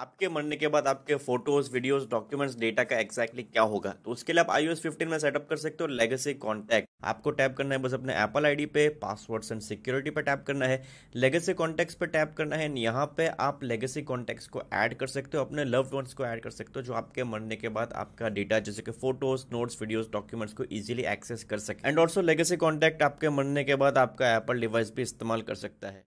आपके मरने के बाद आपके फोटोज वीडियोस डॉक्यूमेंट्स डेटा का एक्जैक्टली क्या होगा तो उसके लिए आप आई एस फिफ्टीन में सेटअप कर सकते हो लेगेसी कॉन्टैक्ट आपको टैप करना है बस अपने एप्पल आईडी पे पासवर्ड्स एंड सिक्योरिटी पे टैप करना है लेगेसी कॉन्टैक्ट्स पे टैप करना है यहाँ पे आप लेगेसी कॉन्टैक्ट्स को ऐड कर सकते हो अपने लव वंस को ऐड कर सकते हो जो आपके मरने के बाद आपका डेटा जैसे कि फोटोज नोट्स वीडियोज डॉक्यूमेंट्स को ईजिली एक्सेस कर सके एंड ऑल्सो लेगेसी कॉन्टैक्ट आपके मरने के बाद आपका एप्पल डिवाइस भी इस्तेमाल कर सकता है